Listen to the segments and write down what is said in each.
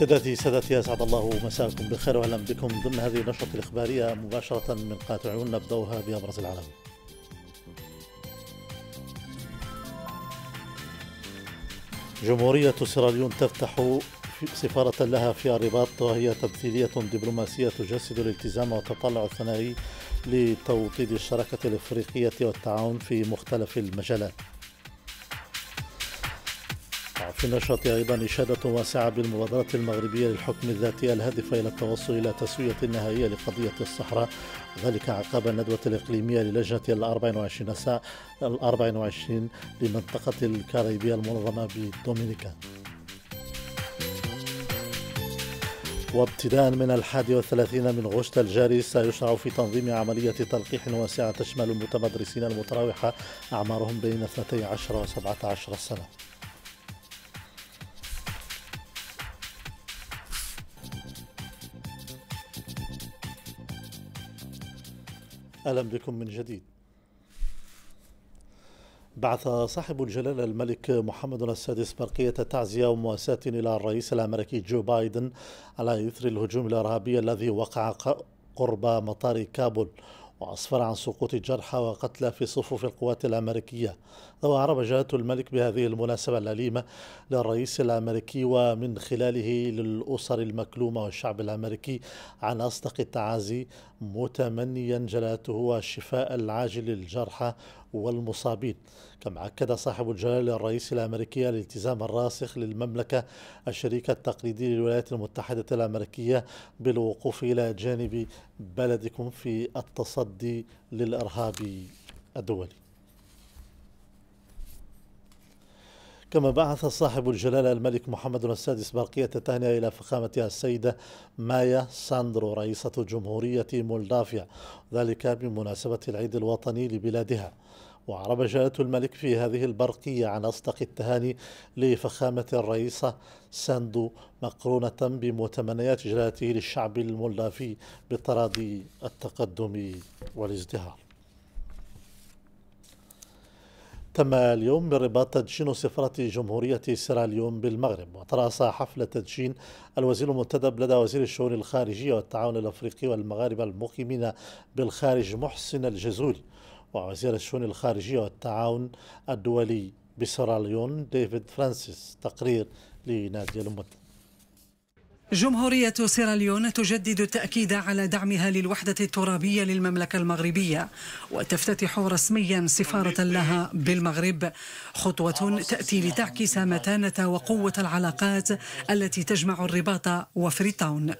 سيداتي سادتي اسعد الله مساءكم بالخير واهلا بكم ضمن هذه النشره الاخباريه مباشره من قناه عيوننا نبداها بابرز العالم. جمهوريه سيراليون تفتح سفارة لها في الرباط وهي تمثيلية دبلوماسية تجسد الالتزام والتطلع الثنائي لتوطيد الشراكة الإفريقية والتعاون في مختلف المجالات في النشاط أيضا إشادة واسعة بالمبادرة المغربية للحكم الذاتي الهادفة إلى التوصل إلى تسوية نهائية لقضية الصحراء ذلك عقب الندوة الإقليمية للجنة ال 24 ساعة ال 24 لمنطقة الكاريبية المنظمة بدومينيكا وابتداء من الحادي والثلاثين من غشت الجاري سيشرع في تنظيم عملية تلقيح واسعة تشمل المتمدرسين المتراوحة أعمارهم بين 12 و 17 سنة أهلا بكم من جديد بعث صاحب الجلالة الملك محمد السادس برقية تعزية ومواساة إلى الرئيس الأمريكي جو بايدن على إثر الهجوم الإرهابي الذي وقع قرب مطار كابول وأسفر عن سقوط جرحى وقتلى في صفوف القوات الأمريكية وأعرب جلالة الملك بهذه المناسبة الأليمة للرئيس الأمريكي ومن خلاله للأسر المكلومة والشعب الأمريكي عن أصدق التعازي متمنيا جلالته الشفاء العاجل للجرحى والمصابين كما أكد صاحب الجلالة الرئيس الأمريكي الالتزام الراسخ للمملكة الشريك التقليدي للولايات المتحدة الأمريكية بالوقوف إلى جانب بلدكم في التصدي للإرهاب الدولي كما بعث صاحب الجلالة الملك محمد السادس برقية تهنئة إلى فخامتها السيدة مايا ساندرو رئيسة جمهورية مولدافيا ذلك بمناسبة العيد الوطني لبلادها وعرب جلالة الملك في هذه البرقية عن أصدق التهاني لفخامة الرئيسة ساندو مقرونة بمتمنيات جلالته للشعب المولدافي بطراد التقدم والازدهار تم اليوم بالرباط تدشين سفارة جمهورية سيراليون بالمغرب وترأس حفل تدشين الوزير المنتدب لدى وزير الشؤون الخارجية والتعاون الأفريقي والمغاربة المقيمين بالخارج محسن الجزولي ووزير الشؤون الخارجية والتعاون الدولي بسيراليون ديفيد فرانسيس تقرير لنادي المنتدب جمهورية سيراليون تجدد التأكيد على دعمها للوحدة الترابية للمملكة المغربية وتفتتح رسميا سفارة لها بالمغرب خطوة تأتي لتعكس متانة وقوة العلاقات التي تجمع الرباط وفريتاون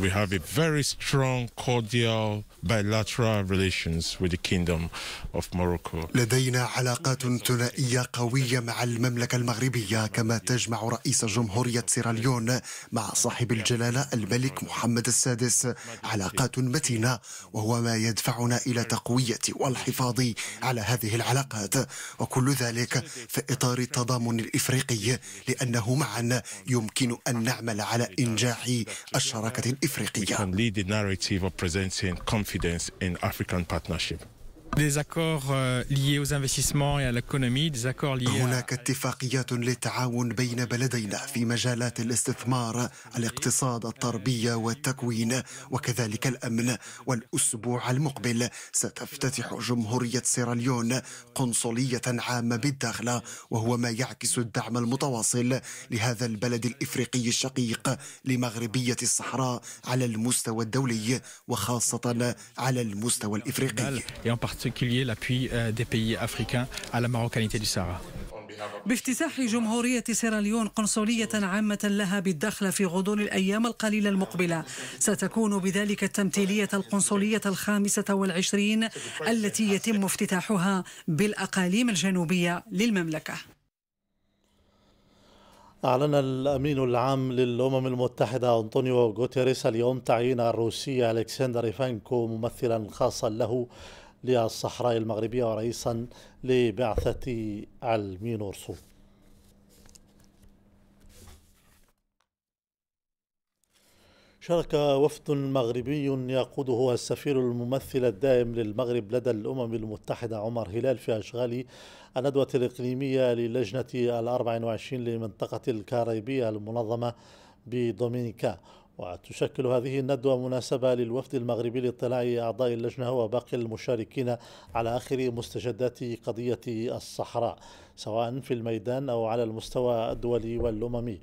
We have a very strong, cordial, bilateral relations with the Kingdom of Morocco. لدينا علاقات ثنائية قوية مع المملكة المغربية كما تجمع رئيس جمهورية سيراليون مع صاحب الجلالة الملك محمد السادس علاقات متينة وهو ما يدفعنا إلى تقوية والحفاظ على هذه العلاقات وكل ذلك في إطار التضامن الإفريقي لأنه معا يمكن أن نعمل على إنجاح الشراكة إفريقية. We can lead the narrative of presenting confidence in African partnership. des accords euh, liés aux investissements et à l'économie, des accords liés هناك اتفاقيات للتعاون بين بلدينا في مجالات الاستثمار، الاقتصاد، التربية والتكوين وكذلك الأمن. والأسبوع المقبل ستفتتح جمهورية سيراليون قنصلية عامة بالداخلة وهو ما يعكس الدعم المتواصل لهذا البلد الإفريقي الشقيق لمغربية الصحراء على المستوى الدولي وخاصة على المستوى الإفريقي. reste qu'il y ait l'appui euh, des pays africains à la marocanité du Sahara. بافتتاح جمهورية سيراليون قنصلية عامة لها بالداخل في غضون الأيام القليلة المقبلة ستكون بذلك التمثيلية القنصلية الخامسة والعشرين التي يتم افتتاحها بالأقاليم الجنوبية للمملكة أعلن الأمين العام للأمم المتحدة أنطونيو غوتيريس اليوم تعيين الروسي ألكسندر إيفانكو ممثلا خاصا له للصحراء المغربية ورئيسا لبعثة المينورسو شارك وفد مغربي يقوده السفير الممثل الدائم للمغرب لدى الأمم المتحدة عمر هلال في أشغال الندوة الإقليمية للجنة الأربع وعشرين لمنطقة الكاريبية المنظمة بدومينيكا وتشكل هذه الندوة مناسبة للوفد المغربي لاطلاع أعضاء اللجنة وباقي المشاركين على آخر مستجدات قضية الصحراء سواء في الميدان أو على المستوى الدولي والأممي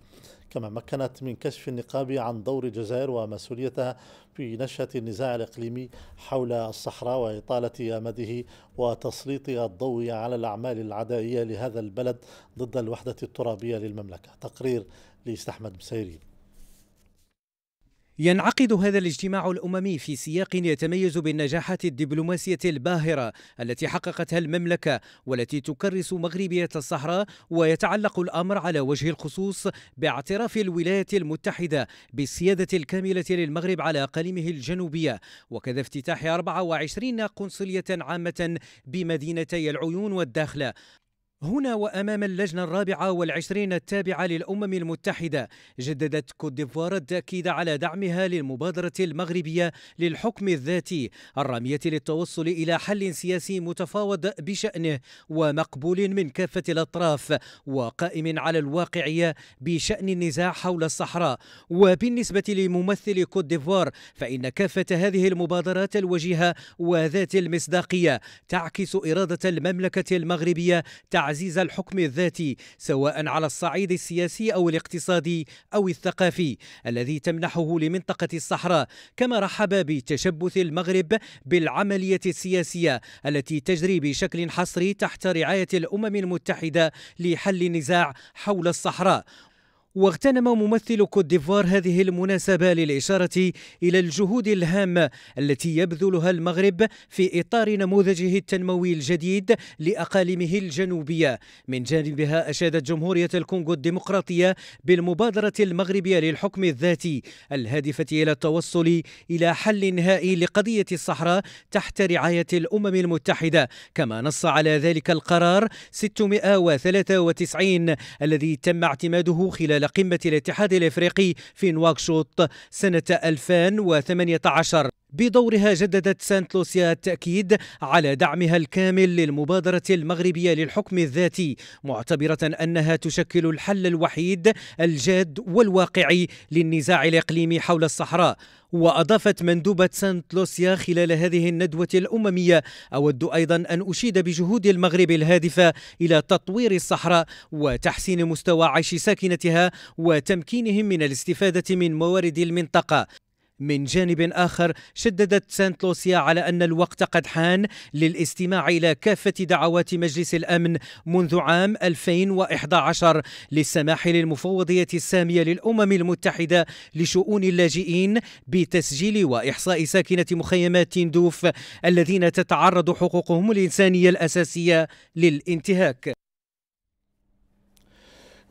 كما مكنت من كشف النقاب عن دور الجزائر ومسؤوليتها في نشأة النزاع الإقليمي حول الصحراء وإطالة أمده وتسليط الضوء على الأعمال العدائية لهذا البلد ضد الوحدة الترابية للمملكة تقرير لإستحمد مسيري ينعقد هذا الاجتماع الأممي في سياق يتميز بالنجاحات الدبلوماسية الباهرة التي حققتها المملكة والتي تكرس مغربية الصحراء ويتعلق الأمر على وجه الخصوص باعتراف الولايات المتحدة بالسيادة الكاملة للمغرب على أقاليمه الجنوبية وكذا افتتاح 24 قنصلية عامة بمدينتي العيون والداخلة هنا وأمام اللجنة الرابعة والعشرين التابعة للأمم المتحدة جددت كوت ديفوار التأكيد على دعمها للمبادرة المغربية للحكم الذاتي الرامية للتوصل إلى حل سياسي متفاوض بشأنه ومقبول من كافة الأطراف وقائم على الواقعية بشأن النزاع حول الصحراء وبالنسبة لممثل كوت ديفوار فإن كافة هذه المبادرات الوجيهة وذات المصداقية تعكس إرادة المملكة المغربية تعكس تعزيز الحكم الذاتي سواء على الصعيد السياسي أو الاقتصادي أو الثقافي الذي تمنحه لمنطقة الصحراء كما رحب بتشبث المغرب بالعملية السياسية التي تجري بشكل حصري تحت رعاية الأمم المتحدة لحل النزاع حول الصحراء واغتنم ممثل كوت ديفوار هذه المناسبة للإشارة إلى الجهود الهامة التي يبذلها المغرب في إطار نموذجه التنموي الجديد لأقاليمه الجنوبية من جانبها أشادت جمهورية الكونغو الديمقراطية بالمبادرة المغربية للحكم الذاتي الهادفة إلى التوصل إلى حل نهائي لقضية الصحراء تحت رعاية الأمم المتحدة كما نص على ذلك القرار 693 الذي تم اعتماده خلال خلال قمة الاتحاد الإفريقي في نواكشوط سنة 2018 بدورها جددت سانت لوسيا التأكيد على دعمها الكامل للمبادرة المغربية للحكم الذاتي معتبرة أنها تشكل الحل الوحيد الجاد والواقعي للنزاع الإقليمي حول الصحراء وأضافت مندوبة سانت لوسيا خلال هذه الندوة الأممية أود أيضا أن أشيد بجهود المغرب الهادفة إلى تطوير الصحراء وتحسين مستوى عيش ساكنتها وتمكينهم من الاستفادة من موارد المنطقة من جانب آخر شددت سانت لوسيا على أن الوقت قد حان للاستماع إلى كافة دعوات مجلس الأمن منذ عام 2011 للسماح للمفوضية السامية للأمم المتحدة لشؤون اللاجئين بتسجيل وإحصاء ساكنة مخيمات تندوف الذين تتعرض حقوقهم الإنسانية الأساسية للانتهاك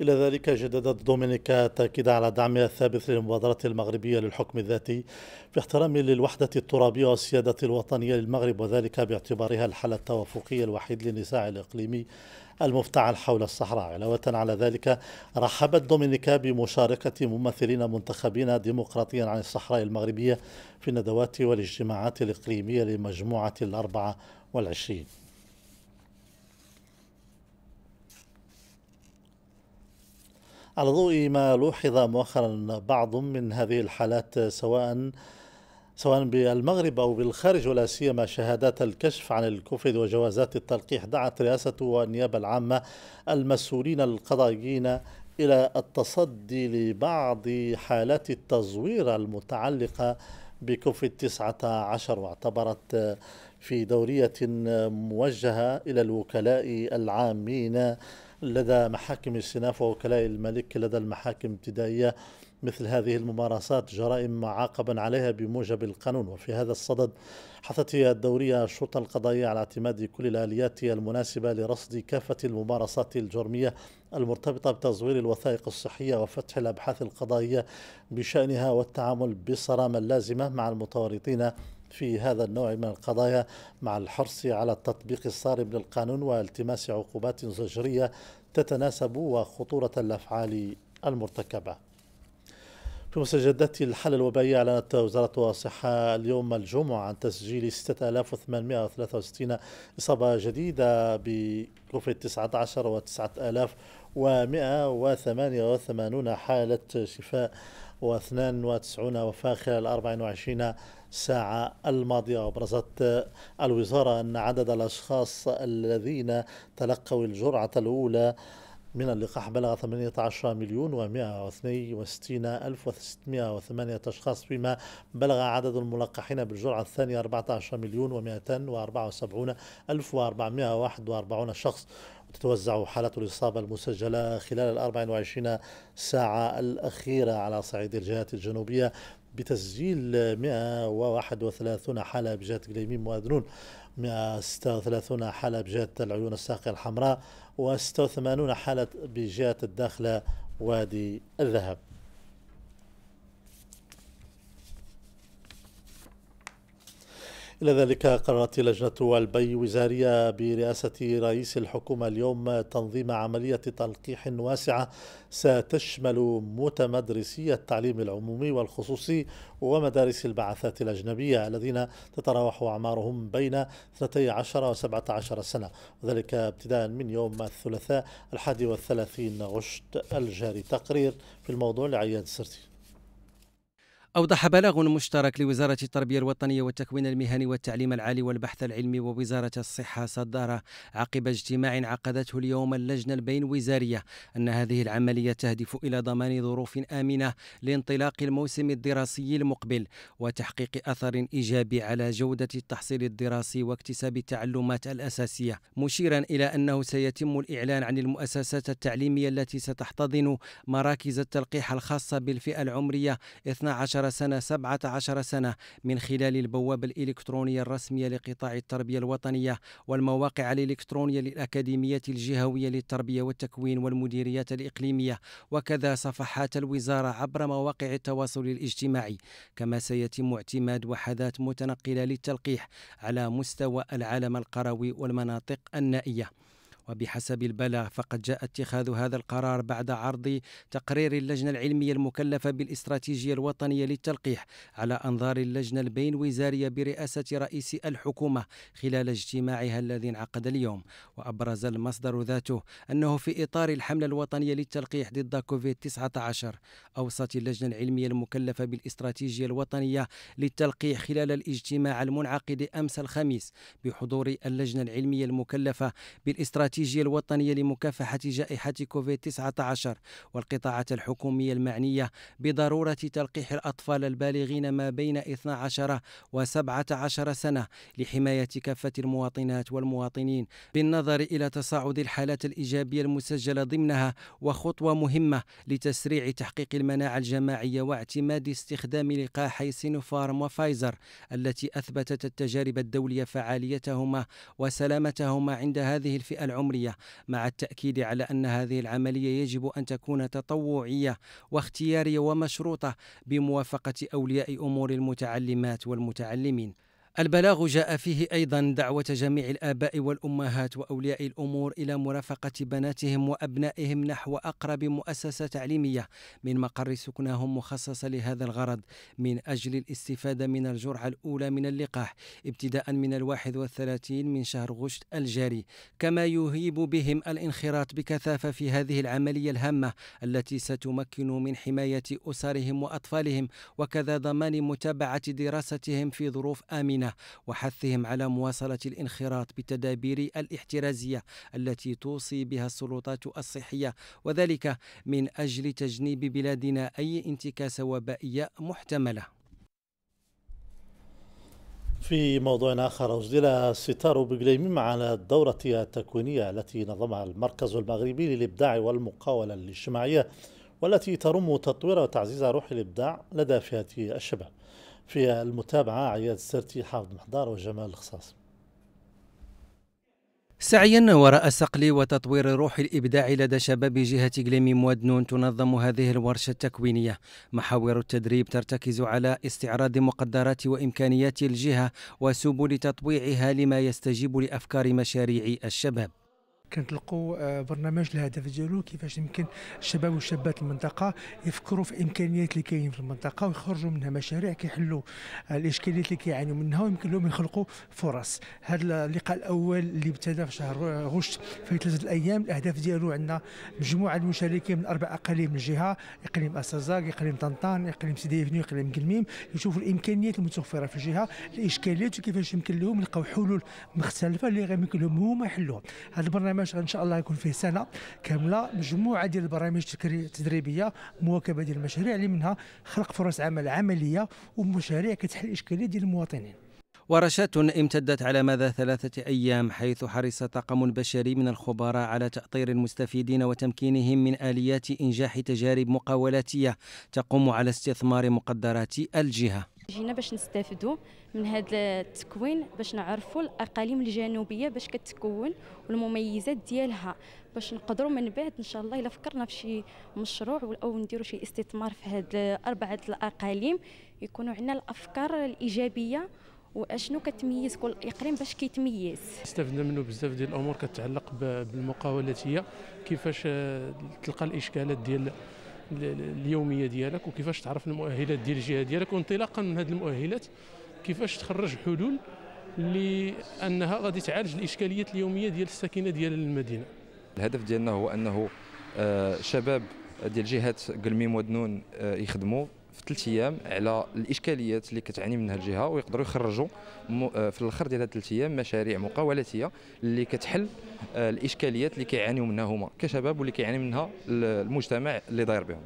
إلى ذلك جددت دومينيكا تأكيد على دعمها الثابت للمبادرة المغربية للحكم الذاتي في احترام للوحدة الترابية والسيادة الوطنية للمغرب وذلك باعتبارها الحل التوافقي الوحيد للنزاع الإقليمي المفتعل حول الصحراء علاوة على ذلك رحبت دومينيكا بمشاركة ممثلين منتخبين ديمقراطيا عن الصحراء المغربية في الندوات والاجتماعات الإقليمية لمجموعة الأربعة والعشرين على ضوء ما لوحظ مؤخرا بعض من هذه الحالات سواء سواء بالمغرب او بالخارج ولا سيما شهادات الكشف عن الكوفيد وجوازات التلقيح دعت رئاسه والنيابه العامه المسؤولين القضائيين الى التصدي لبعض حالات التزوير المتعلقه بكوفيد 19 واعتبرت في دورية موجهة إلى الوكلاء العامين لدى محاكم السناف ووكلاء الملك لدى المحاكم الابتدائية مثل هذه الممارسات جرائم معاقبا عليها بموجب القانون وفي هذا الصدد حثت الدورية الشرطة القضائية على اعتماد كل الآليات المناسبة لرصد كافة الممارسات الجرمية المرتبطة بتزوير الوثائق الصحية وفتح الأبحاث القضائية بشأنها والتعامل بالصرامة اللازمة مع المتورطين في هذا النوع من القضايا مع الحرص على التطبيق الصارم للقانون والتماس عقوبات زجريه تتناسب وخطوره الافعال المرتكبه في مستجدات الحالة الوبائية أعلنت وزارة الصحة اليوم الجمعة عن تسجيل 6863 إصابة جديدة بكوفيد 19 و 9188 حالة شفاء و92 وفاة خلال 24 ساعة الماضية وبرزت الوزارة أن عدد الأشخاص الذين تلقوا الجرعة الأولى من اللقاح بلغ 18 مليون و162 ألف و608 أشخاص فيما بلغ عدد الملقحين بالجرعة الثانية 14 مليون و274 ألف و441 شخص تتوزع حالات الإصابة المسجلة خلال ال 24 ساعة الأخيرة على صعيد الجهات الجنوبية بتسجيل 131 حالة بجهة قليمين وأدنون 136 حالة بجهة العيون الساقية الحمراء و86 حالة بجهة الداخلة وادي الذهب إلى ذلك قررت لجنة البي وزارية برئاسة رئيس الحكومة اليوم تنظيم عملية تلقيح واسعة ستشمل متمدرسي التعليم العمومي والخصوصي ومدارس البعثات الأجنبية الذين تتراوح أعمارهم بين 12 و 17 سنة وذلك ابتداء من يوم الثلاثاء 31 غشت الجاري تقرير في الموضوع لعياد سرتي أوضح بلاغ مشترك لوزارة التربية الوطنية والتكوين المهني والتعليم العالي والبحث العلمي ووزارة الصحة صدر عقب اجتماع عقدته اليوم اللجنة البين وزارية أن هذه العملية تهدف إلى ضمان ظروف آمنة لانطلاق الموسم الدراسي المقبل وتحقيق أثر إيجابي على جودة التحصيل الدراسي واكتساب التعلمات الأساسية مشيرا إلى أنه سيتم الإعلان عن المؤسسات التعليمية التي ستحتضن مراكز التلقيح الخاصة بالفئة العمرية 12 عشر سنة سبعة عشر سنة من خلال البوابة الإلكترونية الرسمية لقطاع التربية الوطنية والمواقع الإلكترونية للأكاديمية الجهوية للتربية والتكوين والمديريات الإقليمية وكذا صفحات الوزارة عبر مواقع التواصل الاجتماعي كما سيتم اعتماد وحدات متنقلة للتلقيح على مستوى العالم القروي والمناطق النائية وبحسب البلاغ فقد جاء اتخاذ هذا القرار بعد عرض تقرير اللجنة العلمية المكلفة بالاستراتيجية الوطنية للتلقيح على أنظار اللجنة البين وزارية برئاسة رئيس الحكومة خلال اجتماعها الذي انعقد اليوم وأبرز المصدر ذاته أنه في إطار الحملة الوطنية للتلقيح ضد كوفيد 19 أوصت اللجنة العلمية المكلفة بالاستراتيجية الوطنية للتلقيح خلال الاجتماع المنعقد أمس الخميس بحضور اللجنة العلمية المكلفة بالاستراتيجية الاستراتيجية الوطنية لمكافحة جائحة كوفيد-19 والقطاعات الحكومية المعنية بضرورة تلقيح الأطفال البالغين ما بين 12 و 17 سنة لحماية كافة المواطنات والمواطنين بالنظر إلى تصاعد الحالات الإيجابية المسجلة ضمنها وخطوة مهمة لتسريع تحقيق المناعة الجماعية واعتماد استخدام لقاحي سينوفارم وفايزر التي أثبتت التجارب الدولية فعاليتهما وسلامتهما عند هذه الفئة العمرية العمرية مع التأكيد على أن هذه العملية يجب أن تكون تطوعية واختيارية ومشروطة بموافقة أولياء أمور المتعلمات والمتعلمين البلاغ جاء فيه أيضا دعوة جميع الآباء والأمهات وأولياء الأمور إلى مرافقة بناتهم وأبنائهم نحو أقرب مؤسسة تعليمية من مقر سكنهم مخصصة لهذا الغرض من أجل الاستفادة من الجرعة الأولى من اللقاح ابتداء من الواحد والثلاثين من شهر غشت الجاري كما يهيب بهم الانخراط بكثافة في هذه العملية الهامة التي ستمكن من حماية أسرهم وأطفالهم وكذا ضمان متابعة دراستهم في ظروف آمنة الامنه وحثهم على مواصلة الانخراط بالتدابير الاحترازية التي توصي بها السلطات الصحية وذلك من أجل تجنيب بلادنا أي انتكاسة وبائية محتملة في موضوع آخر أجدل ستار بقليميم على الدورة التكوينية التي نظمها المركز المغربي للإبداع والمقاولة الاجتماعية والتي ترم تطوير وتعزيز روح الإبداع لدى فئة الشباب في المتابعة عياد السرتي حافظ محضار وجمال الخصاص سعيا وراء صقل وتطوير روح الابداع لدى شباب جهه إقليم وادنون تنظم هذه الورشه التكوينيه محاور التدريب ترتكز على استعراض مقدرات وامكانيات الجهه وسبل تطويعها لما يستجيب لافكار مشاريع الشباب كنطلقوا آه، برنامج الهدف ديالو كيفاش يمكن الشباب والشابات المنطقه يفكروا في الامكانيات اللي كاينين في المنطقه ويخرجوا منها مشاريع كيحلوا الاشكاليات اللي كيعانيوا منها ويمكن لهم يخلقوا فرص هذا اللقاء الاول اللي ابتدى في شهر آه، غشت في ثلاثه الايام الاهداف ديالو عندنا مجموعه المشاركين من اربع اقاليم من جهه اقليم اسازاك اقليم طنطان اقليم سيدي يفني اقليم كلميم يشوفوا الامكانيات المتوفره في الجهه الاشكاليات وكيفاش يمكن لهم يلقاو حلول مختلفه اللي غيمكن لهم هما يحلوها هذا البرنامج برنامج ان شاء الله يكون فيه سنه كامله مجموعه ديال البرامج التدريبيه مواكبه ديال المشاريع اللي منها خلق فرص عمل عمليه ومشاريع كتحل اشكاليه ديال المواطنين ورشات امتدت على مدى ثلاثة أيام حيث حرص طاقم بشري من الخبراء على تأطير المستفيدين وتمكينهم من آليات إنجاح تجارب مقاولاتية تقوم على استثمار مقدرات الجهة جينا باش نستافدوا من هذا التكوين باش نعرفوا الاقاليم الجنوبيه باش كتكون والمميزات ديالها باش نقدروا من بعد ان شاء الله الا فكرنا في شي مشروع او نديروا شي استثمار في هاد اربعه الاقاليم يكونوا عندنا الافكار الايجابيه واشنو كتميز كل اقليم باش كيتميز استفدنا منه بزاف ديال الامور كتعلق بالمقاولاتيه كيفاش آه، تلقى الاشكالات ديال اليوميه ديالك وكيفاش تعرف المؤهلات ديال الجهه ديالك وانطلاقا من هذه المؤهلات كيفاش تخرج حلول لانها غادي تعالج الاشكاليات اليوميه ديال الساكنه ديال المدينه الهدف ديالنا هو انه آه، شباب ديال جهات قلميم ودنون آه، يخدموا في ثلاث ايام على الاشكاليات اللي كتعاني منها الجهه ويقدروا يخرجوا آه، في الاخر ديال هاد ثلاث ايام مشاريع مقاولاتيه اللي كتحل آه، الاشكاليات اللي كيعانيوا منها هما كشباب واللي كيعاني منها المجتمع اللي داير بهم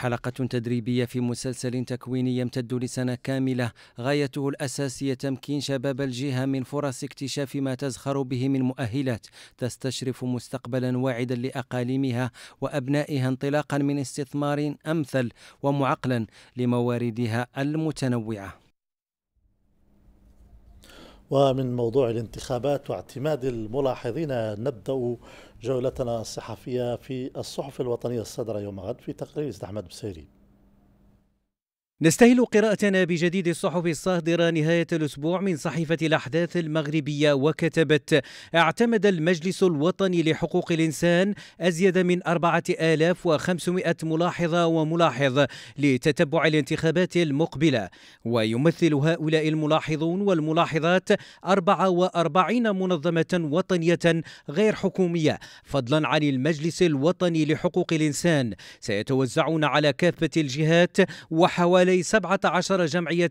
حلقة تدريبية في مسلسل تكويني يمتد لسنة كاملة غايته الأساسية تمكين شباب الجهة من فرص اكتشاف ما تزخر به من مؤهلات تستشرف مستقبلا واعدا لأقاليمها وأبنائها انطلاقا من استثمار أمثل ومعقلا لمواردها المتنوعة ومن موضوع الانتخابات واعتماد الملاحظين نبدأ جولتنا الصحفية في الصحف الوطنية الصدر يوم غد في تقرير أحمد بسيري نستهل قراءتنا بجديد الصحف الصادرة نهاية الأسبوع من صحيفة الأحداث المغربية وكتبت اعتمد المجلس الوطني لحقوق الإنسان أزيد من 4500 ملاحظة وملاحظ لتتبع الانتخابات المقبلة ويمثل هؤلاء الملاحظون والملاحظات 44 منظمة وطنية غير حكومية فضلا عن المجلس الوطني لحقوق الإنسان سيتوزعون على كافة الجهات وحوالي حوالي 17 جمعية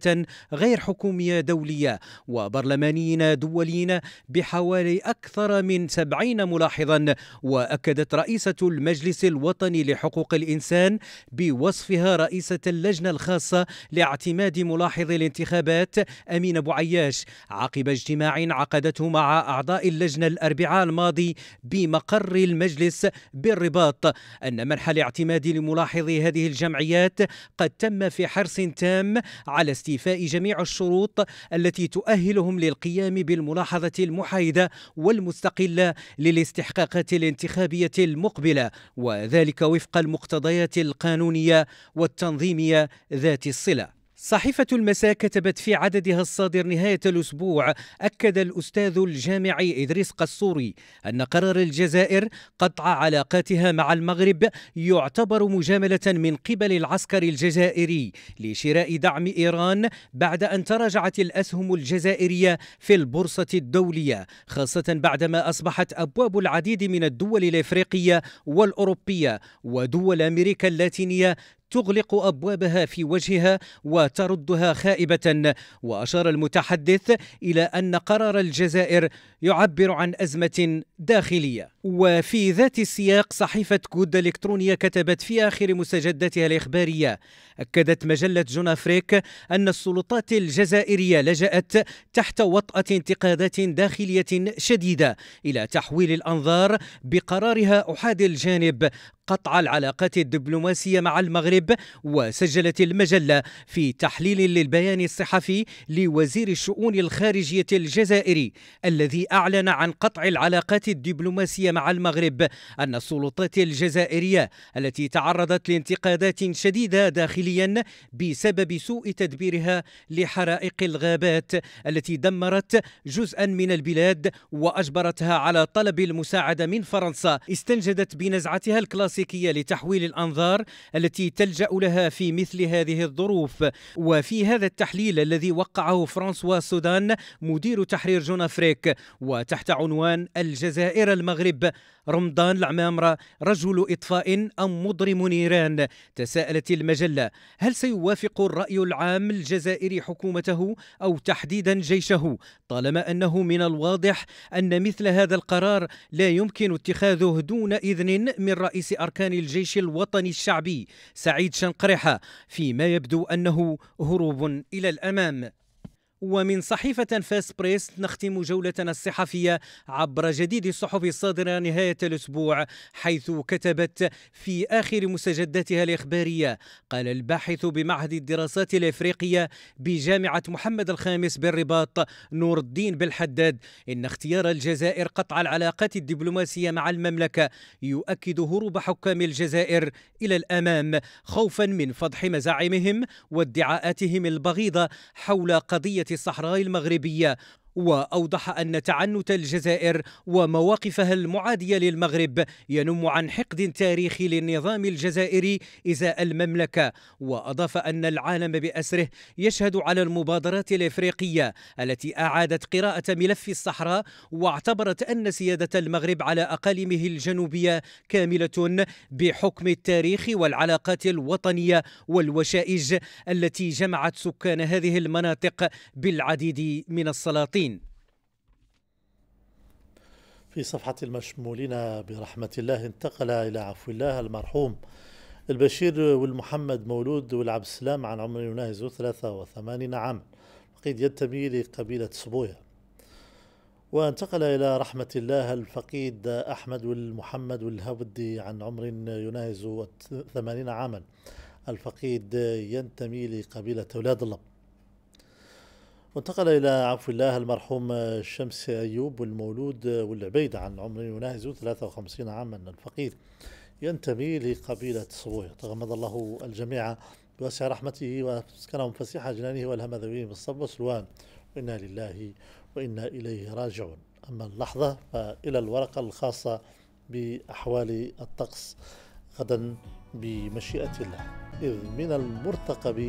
غير حكومية دولية وبرلمانيين دوليين بحوالي أكثر من 70 ملاحظا وأكدت رئيسة المجلس الوطني لحقوق الإنسان بوصفها رئيسة اللجنة الخاصة لاعتماد ملاحظ الانتخابات أمين أبو عياش عقب اجتماع عقدته مع أعضاء اللجنة الأربعاء الماضي بمقر المجلس بالرباط أن منح الاعتماد لملاحظي هذه الجمعيات قد تم في حرص حرص تام على استيفاء جميع الشروط التي تؤهلهم للقيام بالملاحظة المحايدة والمستقلة للاستحقاقات الانتخابية المقبلة وذلك وفق المقتضيات القانونية والتنظيمية ذات الصلة صحيفة المساء كتبت في عددها الصادر نهاية الأسبوع أكد الأستاذ الجامعي إدريس قصوري أن قرار الجزائر قطع علاقاتها مع المغرب يعتبر مجاملة من قبل العسكر الجزائري لشراء دعم إيران بعد أن تراجعت الأسهم الجزائرية في البورصة الدولية خاصة بعدما أصبحت أبواب العديد من الدول الإفريقية والأوروبية ودول أمريكا اللاتينية تغلق أبوابها في وجهها وتردها خائبة وأشار المتحدث إلى أن قرار الجزائر يعبر عن أزمة داخلية وفي ذات السياق صحيفة كود الإلكترونية كتبت في آخر مستجداتها الإخبارية أكدت مجلة جونافريك أن السلطات الجزائرية لجأت تحت وطأة انتقادات داخلية شديدة إلى تحويل الأنظار بقرارها أحادي الجانب قطع العلاقات الدبلوماسية مع المغرب وسجلت المجلة في تحليل للبيان الصحفي لوزير الشؤون الخارجية الجزائري الذي أعلن عن قطع العلاقات الدبلوماسية مع المغرب أن السلطات الجزائرية التي تعرضت لانتقادات شديدة داخليا بسبب سوء تدبيرها لحرائق الغابات التي دمرت جزءا من البلاد وأجبرتها على طلب المساعدة من فرنسا استنجدت بنزعتها الكلاسيكية لتحويل الأنظار التي تلجأ لها في مثل هذه الظروف وفي هذا التحليل الذي وقعه فرانسوا سودان مدير تحرير جونافريك وتحت عنوان الجزائر المغرب الشاب رمضان العمامرة رجل إطفاء أم مضرم نيران تساءلت المجلة هل سيوافق الرأي العام الجزائري حكومته أو تحديدا جيشه طالما أنه من الواضح أن مثل هذا القرار لا يمكن اتخاذه دون إذن من رئيس أركان الجيش الوطني الشعبي سعيد شنقرحة فيما يبدو أنه هروب إلى الأمام ومن صحيفة فاس بريس نختم جولتنا الصحفية عبر جديد الصحف الصادرة نهاية الأسبوع حيث كتبت في آخر مستجداتها الإخبارية قال الباحث بمعهد الدراسات الإفريقية بجامعة محمد الخامس بالرباط نور الدين بالحداد إن اختيار الجزائر قطع العلاقات الدبلوماسية مع المملكة يؤكد هروب حكام الجزائر إلى الأمام خوفا من فضح مزاعمهم وادعاءاتهم البغيضة حول قضية الصحراء المغربية واوضح ان تعنت الجزائر ومواقفها المعاديه للمغرب ينم عن حقد تاريخي للنظام الجزائري ازاء المملكه واضاف ان العالم باسره يشهد على المبادرات الافريقيه التي اعادت قراءه ملف الصحراء واعتبرت ان سياده المغرب على اقاليمه الجنوبيه كامله بحكم التاريخ والعلاقات الوطنيه والوشائج التي جمعت سكان هذه المناطق بالعديد من السلاطين الطين في صفحة المشمولين برحمة الله انتقل إلى عفو الله المرحوم البشير والمحمد مولود والعبد السلام عن عمر يناهز 83 عام فقيد ينتمي لقبيلة سبويا وانتقل إلى رحمة الله الفقيد أحمد والمحمد والهودي عن عمر يناهز 80 عاما الفقيد ينتمي لقبيلة أولاد الله وانتقل إلى عفو الله المرحوم آه، الشمس أيوب المولود آه، والعبيد عن عمر يناهز 53 عاما الفقيد ينتمي لقبيلة صبوية تغمد الله الجميع بواسع رحمته وسكنهم فسيح جنانه والهم ذويهم بالصبر والسلوان وإنا لله وإنا إليه راجعون أما اللحظة فإلى الورقة الخاصة بأحوال الطقس غدا بمشيئة الله إذ من المرتقب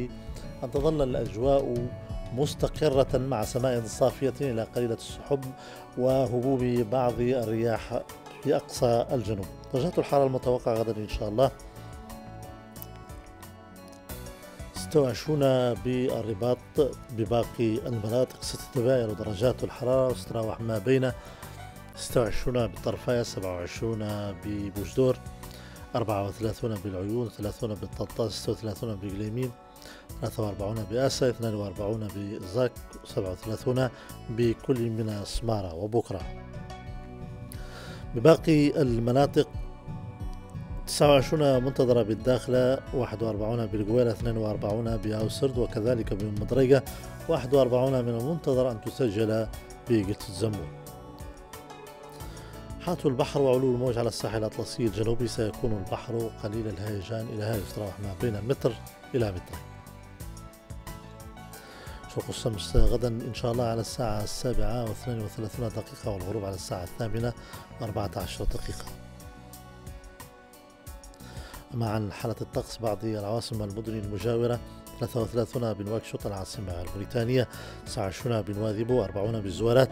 أن تظل الأجواء مستقرة مع سماء صافية إلى قليلة السحب وهبوب بعض الرياح في أقصى الجنوب درجات الحرارة المتوقعة غدا إن شاء الله 26 بالرباط بباقي المناطق ستتباين درجات الحرارة وستتراوح ما بين 26 بالطرفية 27 ببوجدور 34 بالعيون 30 بالطلطاس 36 بقليمين 43 بأسا 42 بزاك 37 بكل من سمارة وبكرة بباقي المناطق 29 منتظرة بالداخلة 41 بالقويرة 42 بأوسرد وكذلك بمدريقة 41 من المنتظر أن تسجل بقلت الزمور حاط البحر وعلو الموج على الساحل الأطلسي الجنوبي سيكون البحر قليل الهيجان إلى هايج ما بين متر إلى مترين شروق الشمس غدا إن شاء الله على الساعة السابعة واثنين وثلاثون دقيقة والغروب على الساعة الثامنة وأربعة عشر دقيقة أما عن حالة الطقس بعض العواصم المدن المجاورة 33 بنواكشوط العاصمة الموريتانية 29 بنواذبو 40 بالزوارات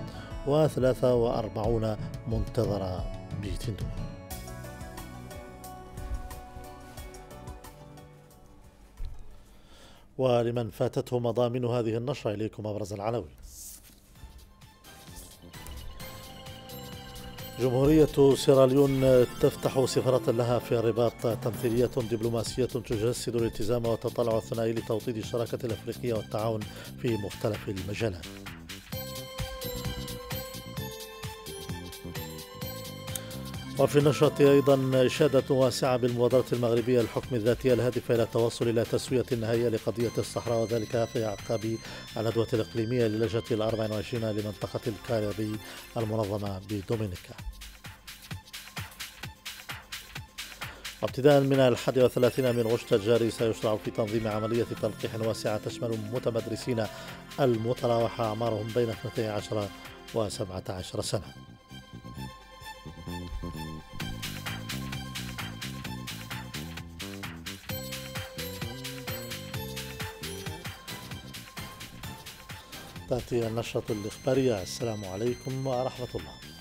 و43 منتظرة بتندوه ولمن فاتته مضامين هذه النشرة إليكم أبرز العناوين جمهورية سيراليون تفتح سفارة لها في الرباط تمثيلية دبلوماسية تجسد الالتزام والتطلع الثنائي لتوطيد الشراكة الأفريقية والتعاون في مختلف المجالات وفي النشرة أيضا إشادة واسعة بالمبادرة المغربية الحكم الذاتية الهادفة إلى التوصل إلى تسوية نهائية لقضية الصحراء وذلك في أعقاب الندوة الإقليمية للجنة الأربع وعشرين لمنطقة الكاريبي المنظمة بدومينيكا ابتداء من الحادي والثلاثين من غشت الجاري سيشرع في تنظيم عملية تلقيح واسعة تشمل متمدرسين المتراوحة أعمارهم بين 12 و 17 سنة تأتي النشرة الإخبارية السلام عليكم ورحمة الله